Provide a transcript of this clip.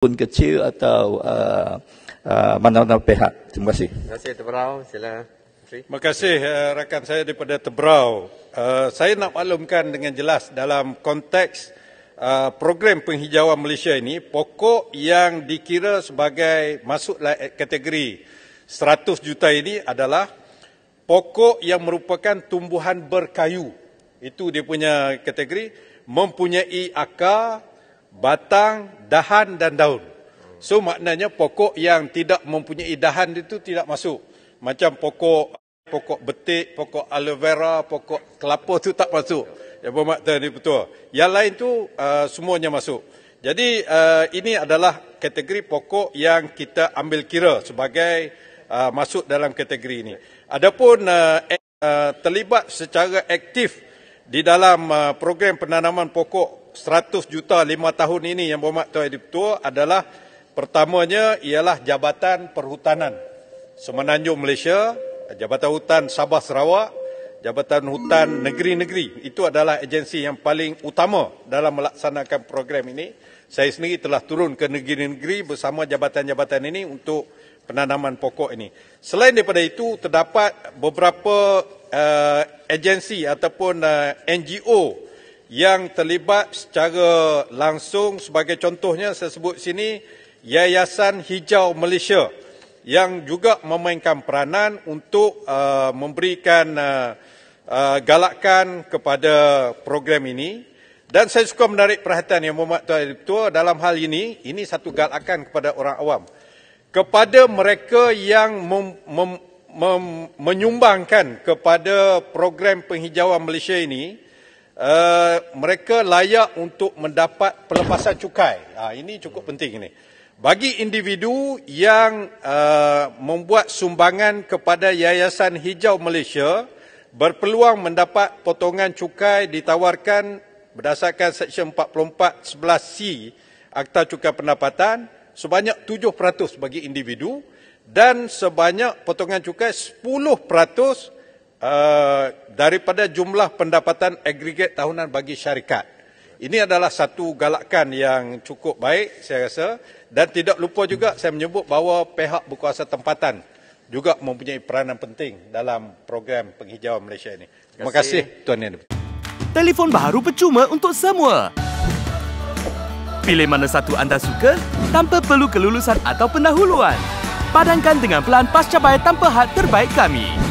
pun kecil atau mana-mana uh, uh, pihak. Terima kasih. Terima kasih Tebrau. Sila. Terima kasih uh, rakan saya daripada Tebrau. Uh, saya nak maklumkan dengan jelas dalam konteks uh, program penghijauan Malaysia ini, pokok yang dikira sebagai masuk lah kategori 100 juta ini adalah pokok yang merupakan tumbuhan berkayu. Itu dia punya kategori. Mempunyai akar, batang, dahan dan daun. So maknanya pokok yang tidak mempunyai dahan itu tidak masuk. Macam pokok pokok betik, pokok aloe vera, pokok kelapa tu tak masuk. Ya, bermakna ini betul. Yang lain tu uh, semuanya masuk. Jadi uh, ini adalah kategori pokok yang kita ambil kira sebagai uh, masuk dalam kategori ini. Adapun uh, eh, uh, terlibat secara aktif di dalam uh, program penanaman pokok 100 juta lima tahun ini yang berhormat Tuan Adi Tua adalah pertamanya ialah Jabatan Perhutanan Semenanjung Malaysia, Jabatan Hutan Sabah Sarawak, Jabatan Hutan Negeri-Negeri. Itu adalah agensi yang paling utama dalam melaksanakan program ini. Saya sendiri telah turun ke negeri-negeri bersama jabatan-jabatan ini untuk penanaman pokok ini. Selain daripada itu, terdapat beberapa uh, agensi ataupun uh, eh, NGO yang yang terlibat secara langsung sebagai contohnya saya sebut sini Yayasan Hijau Malaysia yang juga memainkan peranan untuk uh, memberikan uh, uh, galakan kepada program ini dan saya suka menarik perhatian yang Muhammad Tuan Adib dalam hal ini ini satu galakan kepada orang awam kepada mereka yang mem, mem, mem, menyumbangkan kepada program penghijauan Malaysia ini Eh, mereka layak untuk mendapat pelepasan cukai. Uh, ini cukup penting ini. Bagi individu yang uh, membuat sumbangan kepada Yayasan Hijau Malaysia berpeluang mendapat potongan cukai ditawarkan berdasarkan Seksyen 44.11C Akta Cukai Pendapatan sebanyak 7% bagi individu dan sebanyak potongan cukai 10% uh, daripada jumlah pendapatan agregat tahunan bagi syarikat. Ini adalah satu galakan yang cukup baik saya rasa dan tidak lupa juga saya menyebut bahawa pihak berkuasa tempatan juga mempunyai peranan penting dalam program penghijauan Malaysia ini. Terima kasih, Terima kasih Tuan Yen. Telefon baru percuma untuk semua. Pilih mana satu anda suka tanpa perlu kelulusan atau pendahuluan. Padankan dengan pelan pasca bayar tanpa had terbaik kami.